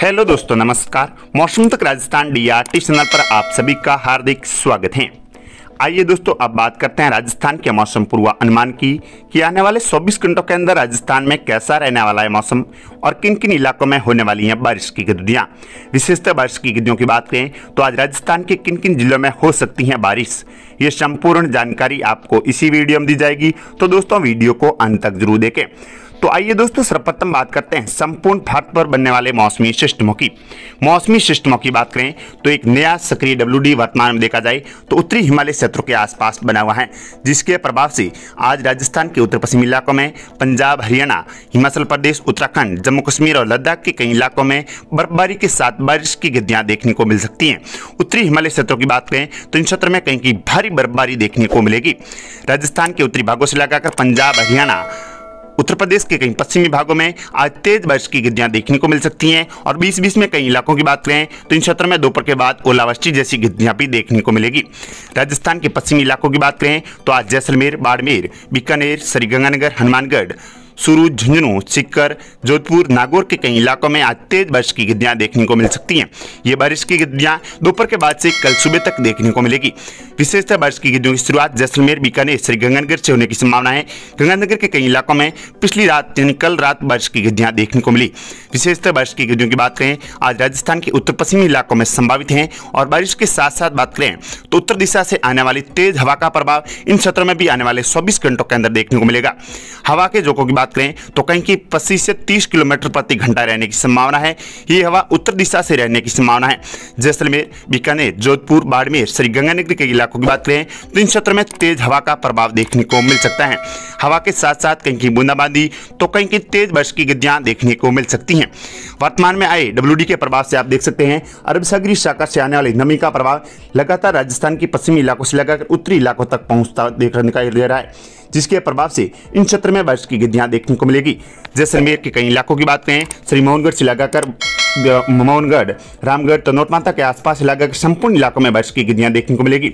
hello दोस्तों नमस्कार मौसम तक राजस्थान डीआरटी चैनल पर आप सभी का हार्दिक स्वागत है आइए दोस्तों अब बात करते हैं राजस्थान के मौसम पूर्वानुमान की कि आने वाले 24 घंटों के अंदर राजस्थान में कैसा रहने वाला है मौसम और किन किन इलाकों में होने वाली हैं बारिश की गतिविधियाँ विशेषतः बारिश की गतिविधियों की बात करें तो आज राजस्थान के किन किन जिलों में हो सकती हैं बारिश ये संपूर्ण जानकारी आपको इसी वीडियो में दी जाएगी तो दोस्तों वीडियो को अंत तक जरूर देखें तो आइए दोस्तों सर्वप्रथम बात करते हैं संपूर्ण भारत पर बनने वाले मौसमी सिस्टमों की मौसमी सिस्टमों की बात करें तो एक नया सक्रिय डब्ल्यू वर्तमान में देखा जाए तो उत्तरी हिमालय क्षेत्रों के आसपास बना हुआ है जिसके प्रभाव से आज राजस्थान के उत्तर पश्चिमी इलाकों में पंजाब हरियाणा हिमाचल प्रदेश उत्तराखंड जम्मू कश्मीर और लद्दाख के कई इलाकों में बर्फबारी के साथ बारिश की गद्दियाँ देखने को मिल सकती हैं उत्तरी हिमालय क्षेत्रों की बात करें तो इन क्षेत्रों में कहीं की भारी बर्फबारी देखने को मिलेगी राजस्थान के उत्तरी भागों से लगाकर पंजाब हरियाणा उत्तर प्रदेश के कई पश्चिमी भागों में आज तेज बारिश की गिद्धियां देखने को मिल सकती हैं और बीस बीस में कई इलाकों की बात करें तो इन क्षेत्रों में दोपहर के बाद ओलावृष्टि जैसी गिद्धियां भी देखने को मिलेगी राजस्थान के पश्चिमी इलाकों की बात करें तो आज जैसलमेर बाड़मेर बीकानेर श्रीगंगानगर हनुमानगढ़ सुरू झुंझुनू सिक्कर जोधपुर नागौर के कई इलाकों में आज तेज बारिश की गिद्दियाँ देखने को मिल सकती हैं ये बारिश की गिद्दियाँ दोपहर के बाद से कल सुबह तक देखने को मिलेगी विशेषतः बारिश की गिद्धियों की शुरुआत जैसलमेर बीकानेर श्री से होने की संभावना है गंगानगर के कई इलाकों में पिछली रात यानी कल रात बारिश की गिद्दियाँ देखने को मिली विशेषतः बारिश की गिद्धियों की बात करें आज राजस्थान के उत्तर पश्चिमी इलाकों में संभावित हैं और बारिश के साथ साथ बात करें तो उत्तर दिशा से आने वाली तेज हवा का प्रभाव इन क्षेत्रों में भी आने वाले चौबीस घंटों के अंदर देखने को मिलेगा हवा के जोकों की बात बात करें तो कहीं की पच्चीस से तीस किलोमीटर प्रति घंटा रहने की संभावना है ये हवा उत्तर दिशा से रहने की संभावना है जैसलमेर बीकानेर जोधपुर बाड़मेर श्रीगंगानगर के इलाकों की बात करें तो इन क्षेत्रों में तेज हवा का प्रभाव देखने को मिल सकता है हवा के साथ साथ कहीं की बूंदाबांदी तो कहीं की तेज बारिश की गतियां देखने को मिल सकती हैं वर्तमान में आए डब्ल्यू के प्रभाव से आप देख सकते हैं अरब सागरी शाखा से आने वाली नमी का प्रभाव लगातार राजस्थान के पश्चिमी इलाकों से लगाकर उत्तरी इलाकों तक पहुंचता देखने का दे रहा है जिसके प्रभाव से इन क्षेत्र में बारिश की गिद्धियां देखने को मिलेगी जैसलमेर के कई इलाकों की बात करें श्री मोहनगढ़ से लगाकर मोहनगढ़ रामगढ़ तनोट माता के आसपास लगाकर संपूर्ण इलाकों में बारिश की गिद्धियां देखने को मिलेगी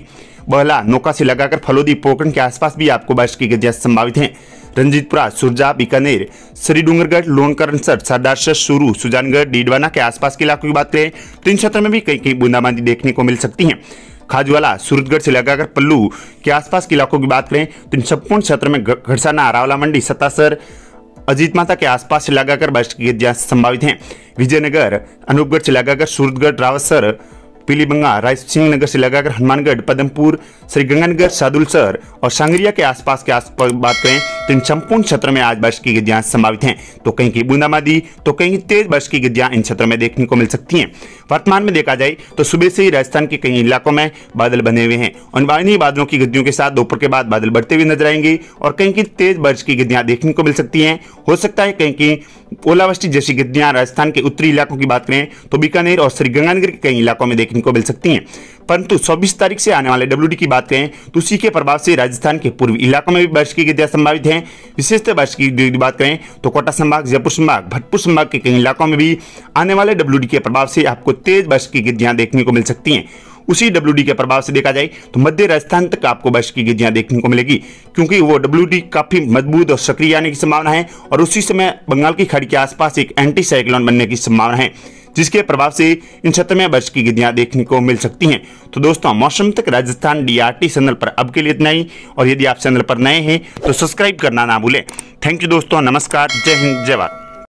बहला नौका से लगाकर फलोदी पोकरण के आसपास भी आपको बारिश की गिद्धियां संभावित है रंजीतपुरा सुरजा बीकानेर श्री डूंगरगढ़ लोनकरणसर सरदारसर सुरू सुजानगढ़ डीडवाना के आसपास के इलाकों की बात करें तो इन क्षेत्रों में भी कई कई बूंदाबांदी देखने को मिल सकती है खाजवाला सूरजगढ़ से लगाकर पल्लू के आसपास के इलाकों की बात करें तो इन संपूर्ण क्षेत्र में घरसाना रावला मंडी सतासर अजीत माता के आसपास से लगाकर बारिश की संभावित हैं विजयनगर अनूपगढ़ से लगाकर सूरतगढ़ रावतसर पीलीबंगा राइस सिंह नगर से लगाकर हनुमानगढ़ पदमपुर श्रीगंगानगर सादुलसर और सांगरिया के आसपास के आस बात करें तो इन संपूर्ण क्षेत्रों में आज बारिश की गिरजियां संभावित हैं तो कहीं की बूंदाबांदी तो कहीं तेज बारिश की गिद्धियां इन क्षेत्रों में देखने को मिल सकती हैं वर्तमान में देखा जाए तो सुबह से ही राजस्थान के कई इलाकों में बादल बने हुए हैं और इन्हीं बादलों की गद्दियों के साथ दोपहर के बाद बादल बढ़ते हुए नजर आएंगे और कहीं की तेज बारिश की गिद्धियां देखने को मिल सकती है हो सकता है कहीं की ओलावृष्टि जैसी गतियां राजस्थान के उत्तरी इलाकों की बात करें तो बीकानेर और श्रीगंगानगर के कई इलाकों में देखने को मिल सकती हैं परंतु चौबीस तारीख से आने वाले डब्ल्यू की बात करें तो उसी के प्रभाव से राजस्थान के पूर्वी इलाकों में भी बारिश की गतियां संभावित हैं विशेषतः बारिश की बात करें तो कोटा संभाग जयपुर संभाग भटपुर संभाग के कई इलाकों में भी आने वाले डब्ल्यू के प्रभाव से आपको तेज बारिश की गतियां देखने को मिल सकती हैं उसी डब्ल्यू के प्रभाव से देखा जाए तो मध्य राजस्थान तक आपको बारिश की गिरिया देखने को मिलेगी क्योंकि वो डब्ल्यू काफ़ी मजबूत और सक्रिय आने की संभावना है और उसी समय बंगाल की खाड़ी के आसपास एक एंटी साइक्लोन बनने की संभावना है जिसके प्रभाव से इन क्षेत्र में बारिश की गिद्धियां देखने को मिल सकती हैं तो दोस्तों मौसम तक राजस्थान डीआरटी चैनल पर अब के लिए इतना ही और यदि आप चैनल पर नए हैं तो सब्सक्राइब करना ना भूलें थैंक यू दोस्तों नमस्कार जय हिंद जय भारत